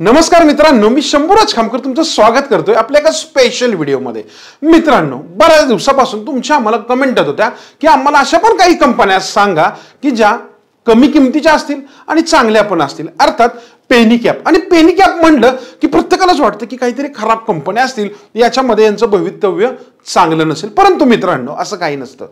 नमस्कार मित्रांनो मी शंभूराज खामकर तुमचं स्वागत करतोय आपल्या एका स्पेशल व्हिडिओमध्ये मित्रांनो बऱ्याच दिवसापासून तुमच्या आम्हाला कमेंट येत होत्या की आम्हाला अशा पण काही कंपन्या सांगा की ज्या कमी किमतीच्या असतील आणि चांगल्या पण असतील अर्थात पेनी कॅप आणि पेनी कॅप म्हणलं की प्रत्येकालाच वाटतं की काहीतरी खराब कंपन्या असतील याच्यामध्ये यांचं भवितव्य चांगलं नसेल परंतु मित्रांनो असं काही नसतं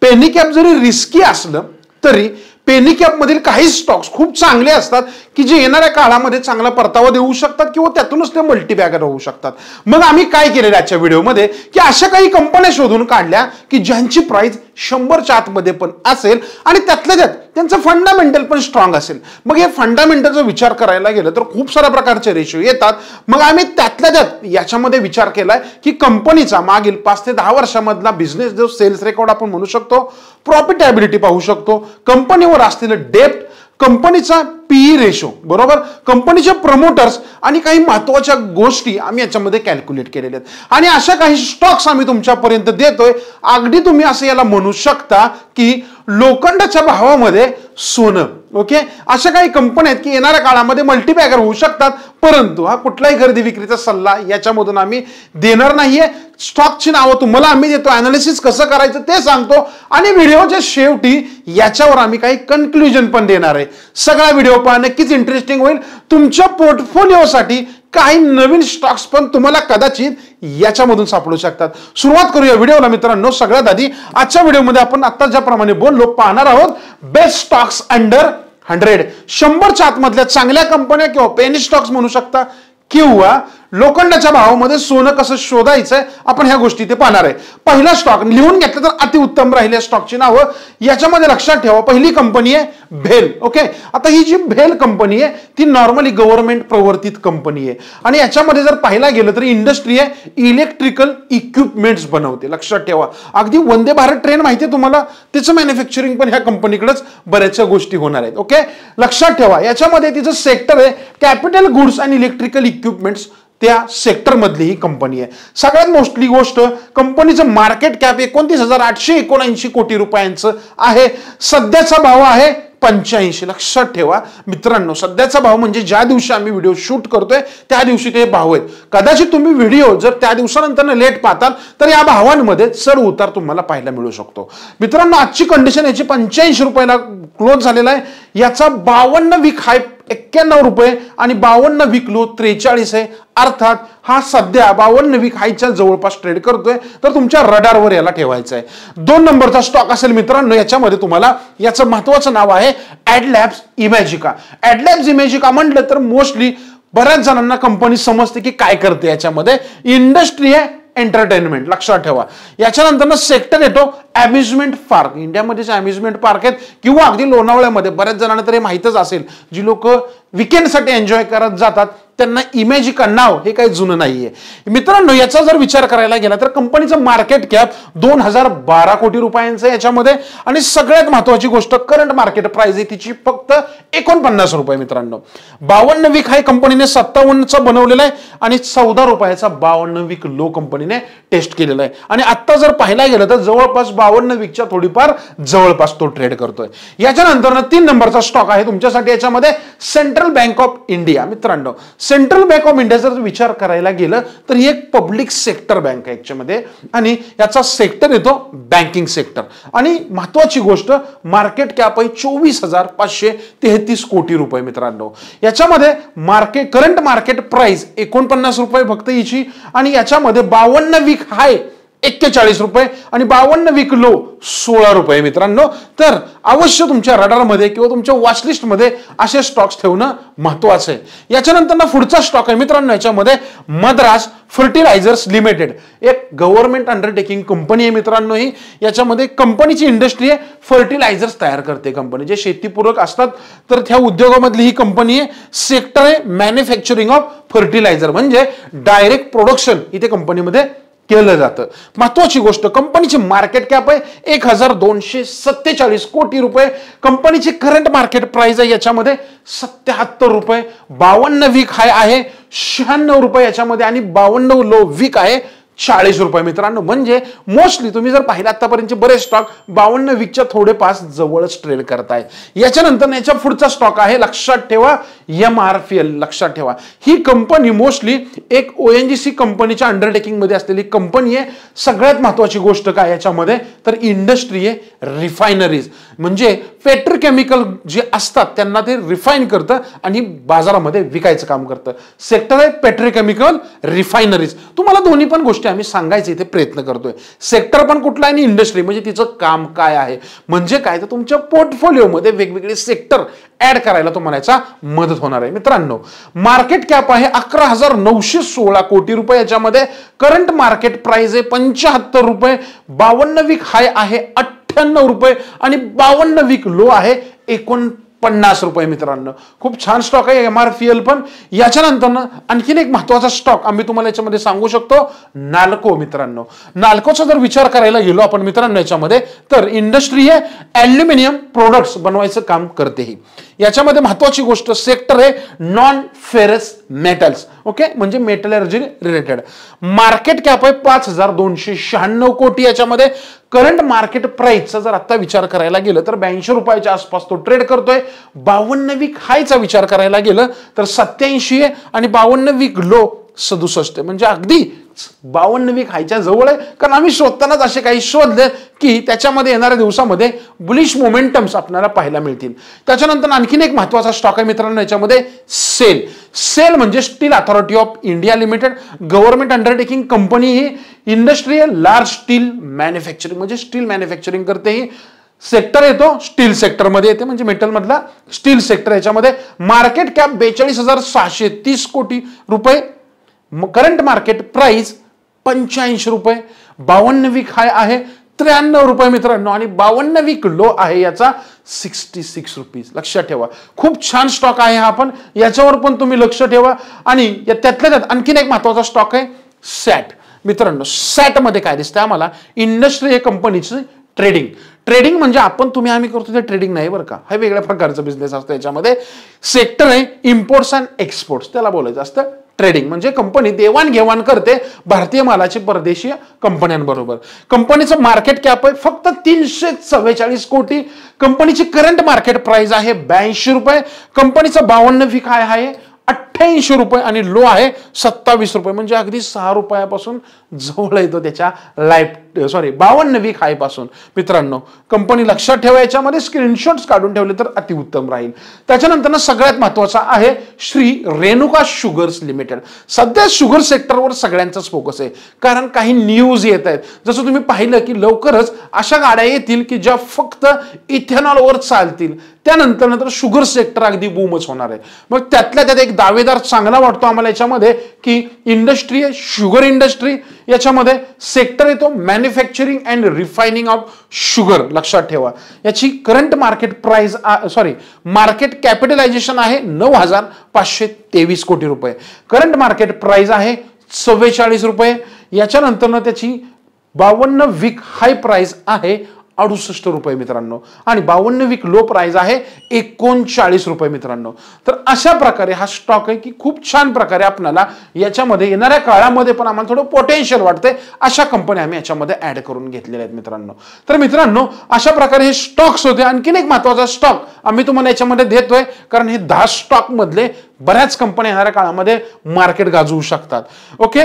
पेनी कॅप जरी रिस्की असलं तरी पेनी कॅपमधील काही स्टॉक्स खूप चांगले असतात की जे येणाऱ्या काळामध्ये चांगला परतावा देऊ शकतात किंवा त्यातूनच ते मल्टीबॅगर होऊ शकतात मग आम्ही काय केलेलं आजच्या व्हिडिओमध्ये की अशा काही कंपन्या शोधून काढल्या की ज्यांची प्राइस शंभरच्या आतमध्ये पण असेल आणि त्यातल्या त्यात त्यांचं फंडामेंटल पण स्ट्रॉंग असेल मग हे फंडामेंटलचा विचार करायला गेलं तर खूप साऱ्या प्रकारचे रेशो येतात मग आम्ही त्यातल्या त्यात याच्यामध्ये विचार केलाय की कंपनीचा मागील पाच ते दहा वर्षामधला बिझनेस जो सेल्स रेकॉर्ड आपण म्हणू शकतो प्रॉफिटेबिलिटी पाहू शकतो कंपनीवर असलेलं डेप्ट कंपनीचा पीई रेशो e बरोबर कंपनीचे प्रमोटर्स आणि काही महत्त्वाच्या गोष्टी आम्ही याच्यामध्ये कॅल्क्युलेट केलेल्या आहेत आणि अशा काही स्टॉक्स आम्ही तुमच्यापर्यंत देतोय अगदी तुम्ही असं याला म्हणू शकता की लोखंडाच्या भावामध्ये सोनं ओके अशा काही कंपन्या आहेत की येणाऱ्या काळामध्ये मल्टीपॅकर होऊ शकतात परंतु हा कुठलाही खरेदी विक्रीचा सल्ला याच्यामधून आम्ही देणार नाहीये स्टॉकची नावं तुम्हाला आम्ही देतो अनालिसिस कसं करायचं ते सांगतो आणि व्हिडिओच्या शेवटी याच्यावर आम्ही काही कन्क्ल्युजन पण देणार आहे सगळा व्हिडिओ पहा नक्कीच इंटरेस्टिंग होईल तुमच्या पोर्टफोलिओसाठी काही नवीन स्टॉक्स पण तुम्हाला कदाचित याच्यामधून सापडू शकतात सुरुवात करूया व्हिडिओला मित्रांनो सगळ्यात आधी आजच्या व्हिडिओमध्ये आपण आता ज्याप्रमाणे बोललो पाहणार आहोत बेस्ट स्टॉक्स अंडर हंड्रेड शंभरच्या आतमधल्या चांगल्या कंपन्या किंवा पेनी स्टॉक्स म्हणू शकता किंवा लोखंडाच्या भावामध्ये सोनं कसं शोधायचं आपण ह्या गोष्टी ते पाहणार आहे पहिला स्टॉक लिहून घेतलं तर अतिउत्तम राहिले स्टॉकची नावं याच्यामध्ये लक्षात ठेवा पहिली कंपनी आहे भेल ओके आता ही जी भेल कंपनी आहे ती नॉर्मली गव्हर्नमेंट प्रवर्तित कंपनी आहे आणि याच्यामध्ये जर पाहायला गेलं तर इंडस्ट्री आहे इलेक्ट्रिकल इक्विपमेंट्स बनवते लक्षात ठेवा अगदी वंदे भारत ट्रेन माहिती आहे तुम्हाला तिचं मॅन्युफॅक्चरिंग पण ह्या कंपनीकडेच बऱ्याचशा गोष्टी होणार आहेत ओके लक्षात ठेवा याच्यामध्ये तिचं सेक्टर आहे कॅपिटल गुड्स आणि इलेक्ट्रिकल इक्विपमेंट्स त्या सेक्टरमधली ही कंपनी आहे सगळ्यात मोस्टली गोष्ट कंपनीचं मार्केट कॅप एकोणतीस हजार आठशे एकोणऐंशी कोटी रुपयांचं आहे सध्याचा भाव आहे पंच्याऐंशी लक्षात ठेवा मित्रांनो सध्याचा भाव म्हणजे ज्या दिवशी आम्ही व्हिडिओ शूट करतोय त्या दिवशी ते भाव आहेत कदाचित तुम्ही व्हिडिओ जर त्या दिवसानंतर लेट पाहताल तर या भावांमध्ये चढ उतार तुम्हाला पाहायला मिळू शकतो मित्रांनो आजची कंडिशन याची पंच्याऐंशी रुपयाला क्लोज झालेला आहे याचा बावन्न वीक हाय एक्क्याण्णव रुपये आणि बावन्न विकलो त्रेचाळीस आहे अर्थात हा सध्या बावन्न विक हायच्या जवळपास ट्रेड करतोय तर तुमच्या रडारवर याला ठेवायचं आहे दोन नंबरचा स्टॉक असेल मित्रांनो याच्यामध्ये तुम्हाला याचं महत्वाचं नाव आहे ॲडलॅब्स इमॅजिका ॲडलॅब्स इमॅजिका म्हटलं तर मोस्टली बऱ्याच जणांना कंपनी समजते की काय करते याच्यामध्ये इंडस्ट्री आहे एंटरटेनमेंट लक्षात ठेवा याच्यानंतर ना सेक्टर येतो अम्युजमेंट पार्क इंडियामध्ये जे अम्युजमेंट पार्क आहेत किंवा अगदी लोणावळ्यामध्ये बऱ्याच जणांना तरी हे माहीतच असेल जी लोक विकेंडसाठी एन्जॉय करत जातात त्यांना का नाव हे काही जुनं नाहीये मित्रांनो याचा जर विचार करायला गेला तर कंपनीचं मार्केट कॅप दोन हजार बारा कोटी रुपयांचं याच्यामध्ये आणि सगळ्यात महत्वाची गोष्ट करंट मार्केट प्राइस आहे तिची फक्त एकोणपन्नास रुपये मित्रांनो बावन्न वीक हाय कंपनीने सत्तावन्नचा बनवलेला आहे आणि चौदा रुपयाचा बावन्न वीक लो कंपनीने टेस्ट केलेला आहे आणि आत्ता जर पाहायला गेलं तर जवळपास बावन्न विकच्या थोडीफार जवळपास तो ट्रेड करतोय याच्यानंतर तीन नंबरचा स्टॉक आहे तुमच्यासाठी याच्यामध्ये central central bank of India मित्रांनो सेंट्रल बँक ऑफ इंडिया जर विचार करायला गेलं तर ही एक पब्लिक सेक्टर बँक आहे याच्यामध्ये आणि याचा सेक्टर येतो बँकिंग सेक्टर आणि महत्वाची गोष्ट मार्केट कॅप आहे चोवीस हजार पाचशे तेहतीस कोटी रुपये मित्रांनो याच्यामध्ये मार्केट करंट मार्केट प्राइस एकोणपन्नास रुपये फक्त हिची आणि याच्यामध्ये बावन्न वीक हाय एक्केचाळीस रुपये आणि बावन्न विकलो सोळा रुपये मित्रांनो तर अवश्य तुमच्या रडारमध्ये किंवा तुमच्या वॉचलिस्टमध्ये असे स्टॉक्स ठेवणं महत्वाचं आहे याच्यानंतर ना पुढचा स्टॉक आहे मित्रांनो याच्यामध्ये मद्रास फर्टिलायझर्स लिमिटेड एक गव्हर्नमेंट अंडरटेकिंग कंपनी आहे मित्रांनो ही याच्यामध्ये कंपनीची इंडस्ट्री आहे फर्टिलायझर्स तयार करते कंपनी जे शेतीपूरक असतात तर त्या उद्योगामधली ही कंपनी आहे सेक्टर आहे मॅन्युफॅक्चरिंग ऑफ फर्टिलायझर म्हणजे डायरेक्ट प्रोडक्शन इथे कंपनीमध्ये केलं जातं महत्वाची गोष्ट कंपनीची मार्केट कॅप आहे एक हजार दोनशे सत्तेचाळीस कोटी रुपये कंपनीची करंट मार्केट प्राइस आहे याच्यामध्ये सत्याहत्तर रुपये बावन्न वीक हाय आहे शहाण्णव रुपये याच्यामध्ये आणि बावन्न लो वीक आहे चाळीस रुपये मित्रांनो म्हणजे मोस्टली तुम्ही जर पाहिलं आतापर्यंतचे बरेच स्टॉक बावन्न वीकच्या थोडे पास जवळच ट्रेड करताय याच्यानंतर याच्या पुढचा स्टॉक आहे लक्षात ठेवा एम आर पी एल लक्षात ठेवा ही कंपनी मोस्टली एक ओ एन जी सी कंपनीच्या अंडरटेकिंगमध्ये असलेली कंपनी आहे सगळ्यात महत्वाची गोष्ट काय याच्यामध्ये तर इंडस्ट्री आहे रिफायनरीज म्हणजे पेट्रोकेमिकल जे असतात त्यांना ते रिफाईन करतं आणि बाजारामध्ये विकायचं काम करतं सेक्टर आहे पेट्रोकेमिकल रिफायनरीज तुम्हाला दोन्ही पण गोष्टी गोष्टी आम्ही सांगायचे इथे प्रयत्न करतोय सेक्टर पण कुठला आणि इंडस्ट्री म्हणजे तिचं काम काय आहे म्हणजे काय तर तुमच्या पोर्टफोलिओमध्ये वेगवेगळे सेक्टर ऍड करायला तुम्हाला याचा मदत होणार आहे मित्रांनो मार्केट कॅप आहे अकरा हजार नऊशे सोळा कोटी रुपये याच्यामध्ये करंट मार्केट प्राइस आहे पंच्याहत्तर रुपये बावन्न वीक हाय आहे अठ्ठ्याण्णव रुपये आणि बावन्न वीक लो आहे एकोण पन्नास रुपये मित्रांनो खूप छान स्टॉक आहे एम आर पी एल पण याच्यानंतरनं आणखीन एक महत्वाचा स्टॉक आम्ही तुम्हाला याच्यामध्ये सांगू शकतो नालको मित्रांनो नाल्कोचा जर विचार करायला गेलो आपण मित्रांनो याच्यामध्ये तर इंडस्ट्री हे ॲल्युमिनियम प्रोडक्ट्स बनवायचं काम करते ही याच्यामध्ये महत्वाची गोष्ट सेक्टर आहे नॉन फेरस मेटल्स ओके म्हणजे मेटलर्जी रिलेटेड मार्केट कॅप आहे पाच हजार दोनशे शहाण्णव कोटी याच्यामध्ये करंट मार्केट प्राईसचा जर आता विचार करायला गेलं तर ब्याऐंशी रुपयाच्या आसपास तो ट्रेड करतोय बावन्न वीक हायचा विचार करायला गेलं तर सत्याऐंशी आहे आणि बावन्न वीक लो सदुसष्ट म्हणजे अगदी बावन्नवी खायच्या जवळ आहे कारण आम्ही शोधतानाच असे काही शोधले की त्याच्यामध्ये येणाऱ्या दिवसामध्ये बुलिश मोमेंटम्स आपल्याला पाहायला मिळतील त्याच्यानंतर आणखीन एक महत्त्वाचा स्टॉक आहे मित्रांनो याच्यामध्ये सेल सेल म्हणजे steel authority of India limited government undertaking company ही इंडस्ट्रीयल लार्ज स्टील मॅन्युफॅक्चरिंग म्हणजे स्टील मॅन्युफॅक्चरिंग करते ही सेक्टर येतो स्टील सेक्टरमध्ये येते म्हणजे मेटलमधला स्टील सेक्टर याच्यामध्ये मार्केट कॅप बेचाळीस हजार सहाशे तीस कोटी रुपये करंट मार्केट प्राइस पंच्याऐंशी रुपये बावन्न वीक हाय आहे त्र्याण्णव रुपये मित्रांनो आणि बावन्न वीक लो आहे याचा सिक्स्टी सिक्स रुपीज लक्षात ठेवा खूप छान स्टॉक आहे हा पण याच्यावर पण तुम्ही लक्ष ठेवा आणि या त्यातल्या त्यात आणखीन एक महत्वाचा स्टॉक आहे सॅट मित्रांनो सॅटमध्ये काय दिसतं आम्हाला इंडस्ट्री या कंपनीचं ट्रेडिंग ट्रेडिंग म्हणजे आपण तुम्ही आम्ही करतो ते ट्रेडिंग नाही बरं का हा वेगळ्या प्रकारचं बिझनेस असतं याच्यामध्ये सेक्टर आहे इम्पोर्ट्स अँड एक्सपोर्ट्स त्याला बोलायचं असतं ट्रेडिंग म्हणजे कंपनी देवाणघेवाण करते भारतीय मालाची परदेशी कंपन्यांबरोबर कंपनीचं मार्केट कॅप आहे फक्त तीनशे चव्वेचाळीस कोटी कंपनीची करंट मार्केट प्राइस आहे ब्याऐंशी रुपये कंपनीचं बावन्न फी काय आहे अठ्ठ्याऐंशी रुपये आणि लो आहे सत्तावीस रुपये म्हणजे अगदी सहा रुपयापासून जवळ येतो त्याच्या लाईफ सॉरी बावन्न वीक हायपासून मित्रांनो कंपनी लक्षात ठेवा याच्यामध्ये स्क्रीनशॉट्स काढून ठेवले तर अतिउत्तम राहील त्याच्यानंतर ना सगळ्यात महत्वाचा आहे श्री रेणुका शुगर्स लिमिटेड सध्या शुगर सेक्टरवर सगळ्यांचाच फोकस आहे कारण काही न्यूज येत आहेत जसं तुम्ही पाहिलं की लवकरच अशा गाड्या येतील की ज्या फक्त इथेनॉलवर चालतील त्यानंतर नंतर शुगर सेक्टर अगदी बूमच होणार आहे मग त्यातल्या त्यात एक दावे भागीदार चांगला वाटतो आम्हाला याच्यामध्ये की इंडस्ट्री आहे शुगर इंडस्ट्री याच्यामध्ये सेक्टर येतो manufacturing and refining of sugar लक्षात ठेवा याची current market price sorry market capitalisation आहे नऊ हजार पाचशे तेवीस कोटी रुपये करंट मार्केट प्राईज आहे चव्वेचाळीस रुपये याच्यानंतरनं त्याची बावन्न वीक हाय प्राइस आहे अडुसष्ट रुपये मित्रांनो आणि बावन्न वीक लो प्राइस आहे एकोणचाळीस रुपये मित्रांनो तर अशा प्रकारे हा स्टॉक आहे की खूप छान प्रकारे आपल्याला याच्यामध्ये येणाऱ्या काळामध्ये पण आम्हाला थोडं पोटेन्शियल वाटतंय अशा कंपन्या आम्ही याच्यामध्ये ऍड करून घेतलेल्या आहेत मित्रांनो तर मित्रांनो अशा प्रकारे हे स्टॉक्स होते आणखीन एक महत्त्वाचा स्टॉक आम्ही तुम्हाला याच्यामध्ये देतोय कारण हे दहा स्टॉकमधले बऱ्याच कंपन्या येणाऱ्या काळामध्ये मार्केट गाजवू शकतात ओके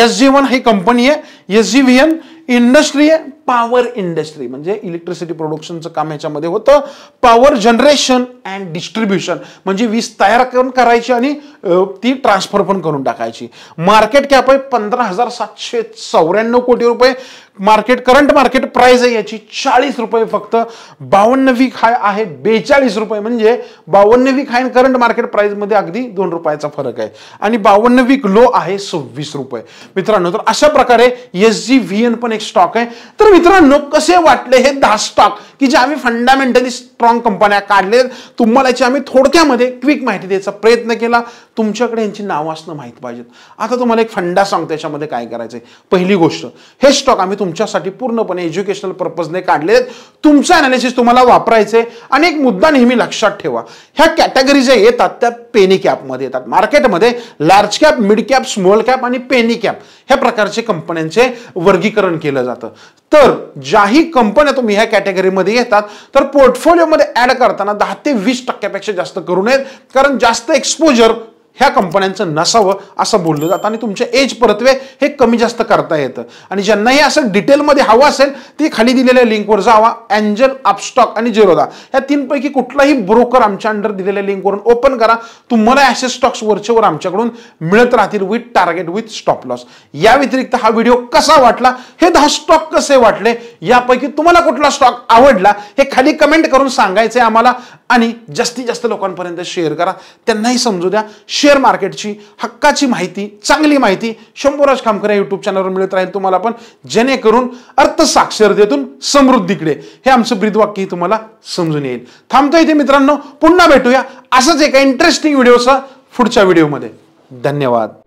एस जी वन ही कंपनी आहे S G V N industry आहे पॉवर इंडस्ट्री म्हणजे इलेक्ट्रिसिटी प्रोडक्शनचं काम याच्यामध्ये होतं पॉवर जनरेशन अँड डिस्ट्रीब्युशन म्हणजे वीज तयार करून करायची आणि ती ट्रान्सफर पण करून टाकायची मार्केट कॅप आहे पंधरा हजार सातशे चौऱ्याण्णव कोटी रुपये मार्केट करंट मार्केट प्राइस आहे याची चाळीस रुपये फक्त बावन्नवी खाय आहे बेचाळीस रुपये म्हणजे वीक हाय करंट मार्केट प्राइसमध्ये अगदी दोन रुपयाचा फरक आहे आणि वीक लो आहे सव्वीस रुपये मित्रांनो तर अशा प्रकारे एस जी व्ही एन पण एक स्टॉक आहे तर मित्रांनो कसे वाटले हे दहा स्टॉक की जे आम्ही फंडामेंटली स्ट्रॉंग कंपन्या काढले तुम्हाला याची आम्ही थोडक्यामध्ये क्विक माहिती द्यायचा प्रयत्न केला तुमच्याकडे यांची नावं असणं माहीत पाहिजेत आता तुम्हाला एक फंडा सांगतो याच्यामध्ये काय करायचंय पहिली गोष्ट हे स्टॉक आम्ही तुमच्यासाठी पूर्णपणे एज्युकेशनल पर्पजने काढले तुमचं अनालिसिस तुम्हाला वापरायचे आणि एक मुद्दा नेहमी लक्षात ठेवा ह्या कॅटेगरी ज्या येतात त्या पेनी कॅपमध्ये येतात मार्केटमध्ये large cap mid cap small cap आणि पेनी कॅप ह्या प्रकारचे कंपन्यांचे वर्गीकरण केलं जातं तर ज्याही कंपन्या तुम्ही ह्या कॅटेगरीमध्ये येतात तर पोर्टफोलिओमध्ये ऍड करताना दहा ते वीस टक्क्यापेक्षा जास्त करू नयेत कारण जास्त एक्सपोजर ह्या कंपन्यांचं नसावं असं बोललं जातं आणि तुमचे एज परतवे हे कमी जास्त करता येतं आणि ज्यांना असं डिटेलमध्ये हवं असेल ते खाली दिलेल्या लिंकवर जावा अँजल अपस्टॉक आणि जिरोदा ह्या तीनपैकी कुठलाही ब्रोकर आमच्या अंडर दिलेल्या लिंकवरून ओपन करा तुम्हाला असे स्टॉक्स वरचेवर आमच्याकडून मिळत राहतील with target with stop loss या व्यतिरिक्त हा व्हिडिओ कसा वाटला हे दहा स्टॉक कसे वाटले यापैकी तुम्हाला कुठला स्टॉक आवडला हे खाली कमेंट करून आहे आम्हाला आणि जास्तीत जास्त लोकांपर्यंत शेअर करा त्यांनाही समजू द्या शेअर मार्केटची हक्काची माहिती चांगली माहिती शंभूराज खामकर या युट्यूब चॅनलवर मिळत राहील तुम्हाला पण जेणेकरून अर्थसाक्षरतेतून समृद्धीकडे हे आमचं ब्रीदवाक्यही तुम्हाला समजून येईल थांबतो इथे मित्रांनो पुन्हा भेटूया असंच एका इंटरेस्टिंग व्हिडिओचा पुढच्या व्हिडिओमध्ये धन्यवाद